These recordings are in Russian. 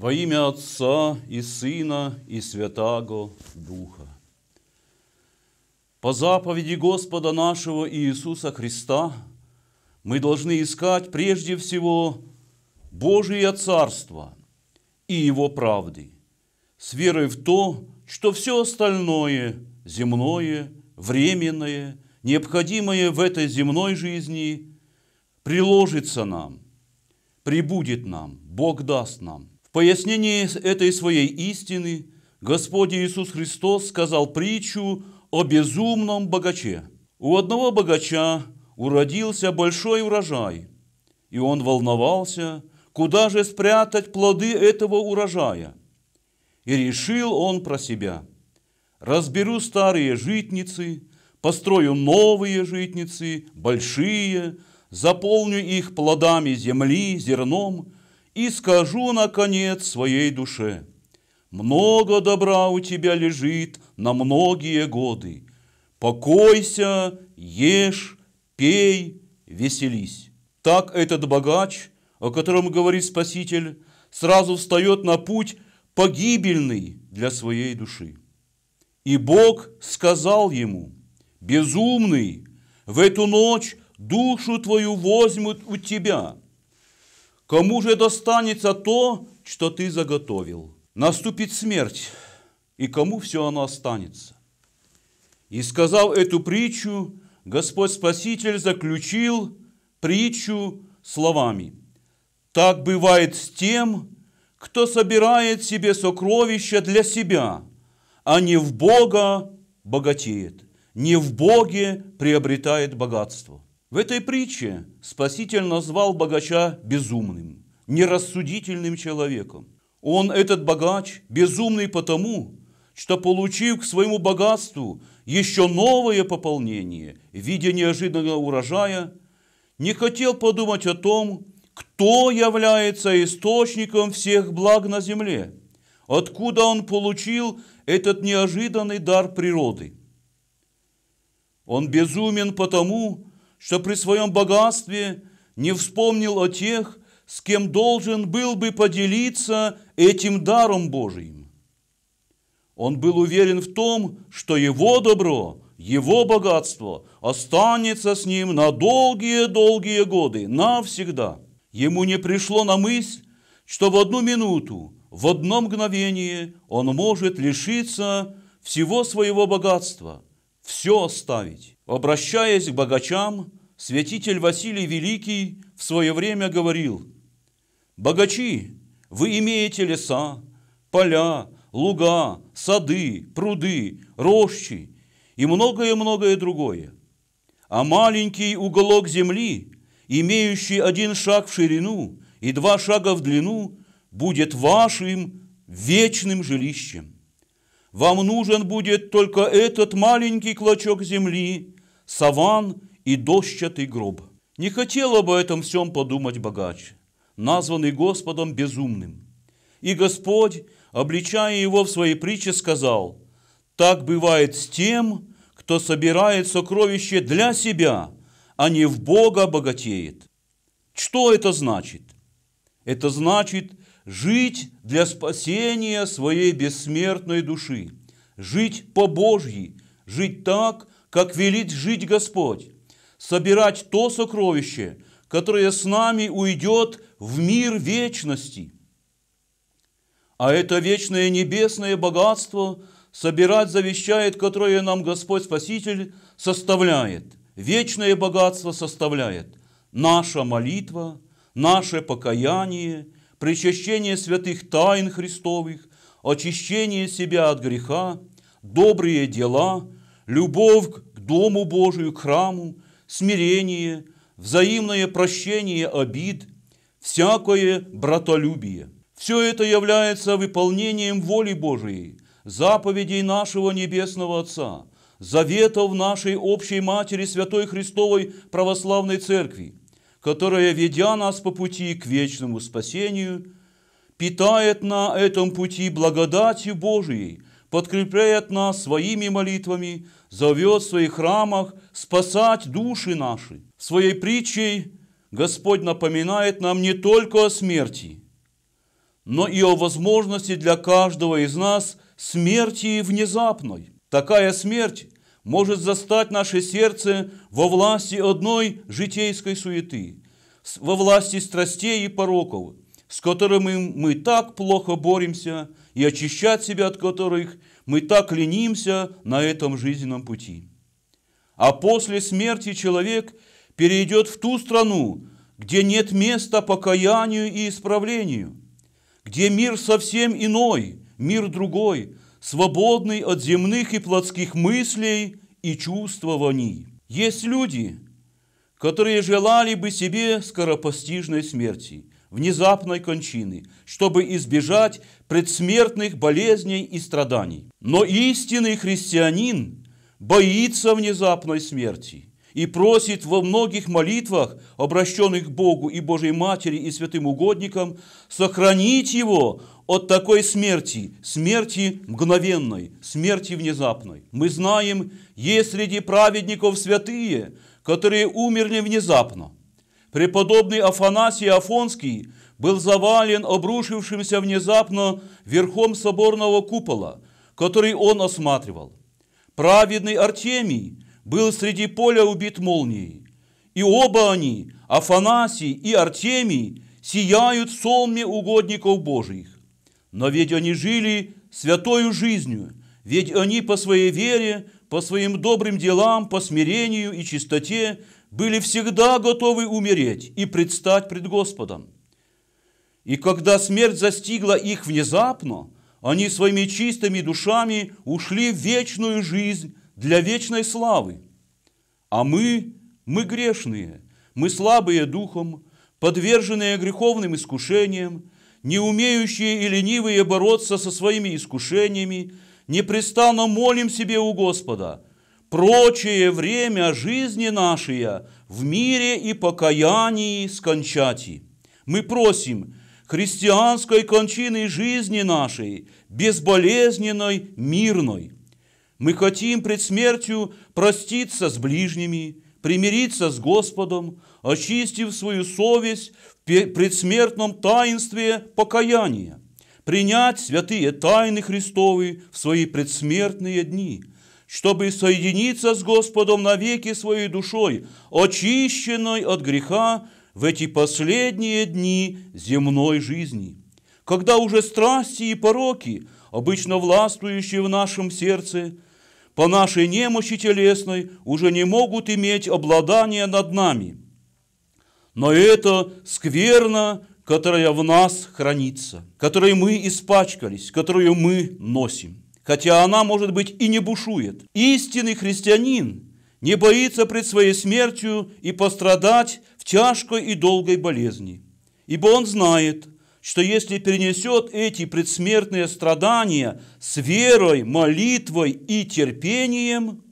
Во имя Отца и Сына и Святаго Духа. По заповеди Господа нашего Иисуса Христа мы должны искать прежде всего Божие Царство и Его правды, с верой в то, что все остальное земное, временное, необходимое в этой земной жизни приложится нам, прибудет нам, Бог даст нам – в пояснении этой своей истины Господь Иисус Христос сказал притчу о безумном богаче. У одного богача уродился большой урожай, и он волновался, куда же спрятать плоды этого урожая. И решил он про себя, разберу старые житницы, построю новые житницы, большие, заполню их плодами земли, зерном – и скажу, наконец, своей душе, много добра у тебя лежит на многие годы. Покойся, ешь, пей, веселись. Так этот богач, о котором говорит Спаситель, сразу встает на путь погибельный для своей души. И Бог сказал ему, безумный, в эту ночь душу твою возьмут у тебя – Кому же достанется то, что ты заготовил? Наступит смерть, и кому все оно останется? И сказал эту притчу, Господь Спаситель заключил притчу словами. Так бывает с тем, кто собирает себе сокровища для себя, а не в Бога богатеет, не в Боге приобретает богатство. В этой притче Спаситель назвал богача безумным, нерассудительным человеком. Он, этот богач, безумный потому, что, получив к своему богатству еще новое пополнение в виде неожиданного урожая, не хотел подумать о том, кто является источником всех благ на земле, откуда он получил этот неожиданный дар природы. Он безумен потому, что при своем богатстве не вспомнил о тех, с кем должен был бы поделиться этим даром Божиим. Он был уверен в том, что его добро, его богатство останется с ним на долгие-долгие годы, навсегда. Ему не пришло на мысль, что в одну минуту, в одно мгновение он может лишиться всего своего богатства, все оставить. Обращаясь к богачам, святитель Василий Великий в свое время говорил, «Богачи, вы имеете леса, поля, луга, сады, пруды, рощи и многое-многое другое. А маленький уголок земли, имеющий один шаг в ширину и два шага в длину, будет вашим вечным жилищем. Вам нужен будет только этот маленький клочок земли, саван и дощатый гроб. Не хотел об этом всем подумать богач, названный Господом безумным. И Господь, обличая его в своей притче, сказал, «Так бывает с тем, кто собирает сокровище для себя, а не в Бога богатеет». Что это значит? Это значит жить для спасения своей бессмертной души, жить по Божьи, жить так, как велит жить Господь, собирать то сокровище, которое с нами уйдет в мир вечности. А это вечное небесное богатство собирать завещает, которое нам Господь Спаситель составляет. Вечное богатство составляет наша молитва, наше покаяние, причащение святых тайн Христовых, очищение себя от греха, добрые дела, любовь Дому Божию, храму, смирение, взаимное прощение обид, всякое братолюбие. Все это является выполнением воли Божией, заповедей нашего Небесного Отца, заветов нашей общей Матери Святой Христовой Православной Церкви, которая, ведя нас по пути к вечному спасению, питает на этом пути благодатью Божией – подкрепляет нас своими молитвами, зовет в своих храмах спасать души наши. Своей притчей Господь напоминает нам не только о смерти, но и о возможности для каждого из нас смерти внезапной. Такая смерть может застать наше сердце во власти одной житейской суеты, во власти страстей и пороков – с которыми мы так плохо боремся, и очищать себя от которых мы так ленимся на этом жизненном пути. А после смерти человек перейдет в ту страну, где нет места покаянию и исправлению, где мир совсем иной, мир другой, свободный от земных и плотских мыслей и чувствований. Есть люди, которые желали бы себе скоропостижной смерти – внезапной кончины, чтобы избежать предсмертных болезней и страданий. Но истинный христианин боится внезапной смерти и просит во многих молитвах, обращенных к Богу и Божьей Матери и святым угодникам, сохранить его от такой смерти, смерти мгновенной, смерти внезапной. Мы знаем, есть среди праведников святые, которые умерли внезапно – Преподобный Афанасий Афонский был завален обрушившимся внезапно верхом соборного купола, который он осматривал. Праведный Артемий был среди поля убит молнией. И оба они, Афанасий и Артемий, сияют в солме угодников Божьих. Но ведь они жили святою жизнью, ведь они по своей вере, по своим добрым делам, по смирению и чистоте были всегда готовы умереть и предстать пред Господом. И когда смерть застигла их внезапно, они своими чистыми душами ушли в вечную жизнь для вечной славы. А мы, мы грешные, мы слабые духом, подверженные греховным искушениям, не умеющие и ленивые бороться со своими искушениями, непрестанно молим себе у Господа – прочее время жизни нашей в мире и покаянии скончати. Мы просим христианской кончины жизни нашей, безболезненной, мирной. Мы хотим пред смертью проститься с ближними, примириться с Господом, очистив свою совесть в предсмертном таинстве покаяния, принять святые тайны Христовы в свои предсмертные дни – чтобы соединиться с Господом навеки своей душой, очищенной от греха в эти последние дни земной жизни, когда уже страсти и пороки, обычно властвующие в нашем сердце, по нашей немощи телесной уже не могут иметь обладания над нами. Но это скверно, которая в нас хранится, которой мы испачкались, которую мы носим хотя она, может быть, и не бушует. Истинный христианин не боится пред своей смертью и пострадать в тяжкой и долгой болезни, ибо он знает, что если перенесет эти предсмертные страдания с верой, молитвой и терпением,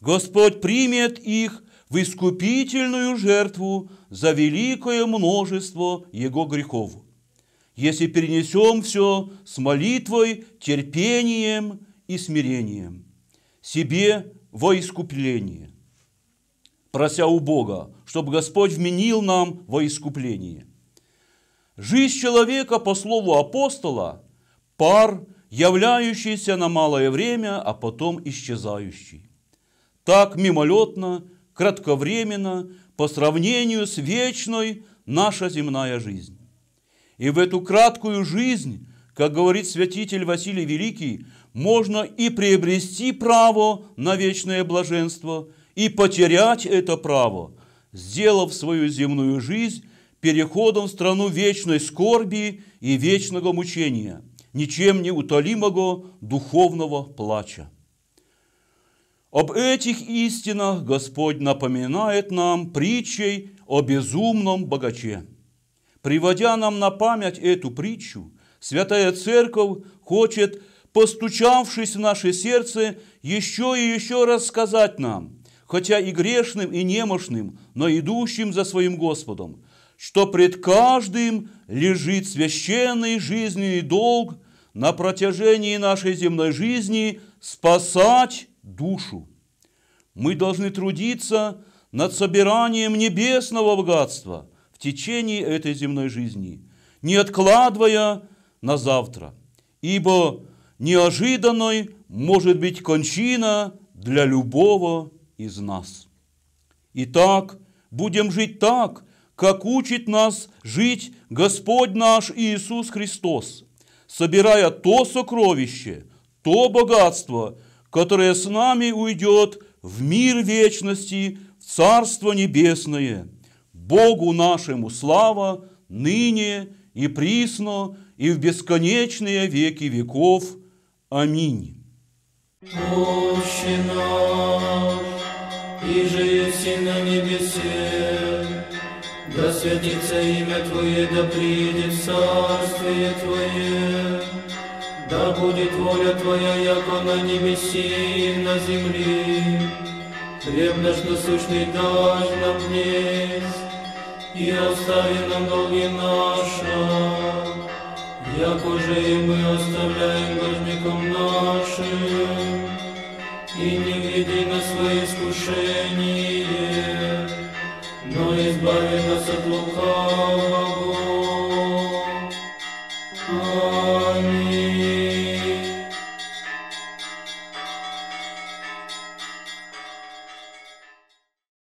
Господь примет их в искупительную жертву за великое множество Его грехов если перенесем все с молитвой, терпением и смирением, себе во искупление, прося у Бога, чтобы Господь вменил нам во искупление. Жизнь человека, по слову апостола, пар, являющийся на малое время, а потом исчезающий. Так мимолетно, кратковременно, по сравнению с вечной наша земная жизнь. И в эту краткую жизнь, как говорит святитель Василий Великий, можно и приобрести право на вечное блаженство, и потерять это право, сделав свою земную жизнь переходом в страну вечной скорби и вечного мучения, ничем не утолимого духовного плача. Об этих истинах Господь напоминает нам притчей о безумном богаче – Приводя нам на память эту притчу, Святая Церковь хочет, постучавшись в наше сердце, еще и еще раз сказать нам, хотя и грешным, и немощным, но идущим за своим Господом, что пред каждым лежит священный жизненный долг на протяжении нашей земной жизни спасать душу. Мы должны трудиться над собиранием небесного богатства – течение этой земной жизни, не откладывая на завтра, ибо неожиданной может быть кончина для любого из нас. Итак, будем жить так, как учит нас жить Господь наш Иисус Христос, собирая то сокровище, то богатство, которое с нами уйдет в мир вечности, в Царство Небесное – Богу нашему слава ныне и присно и в бесконечные веки веков. Аминь. Отче наш, и же еси на небесе, да святится имя Твое, да приедет царствие Твое, да будет воля Твоя, яко на небеси и на земле. Хлеб наш насущный дашь нам днесь, и остави нам долги наши, якоже и мы оставляем должникам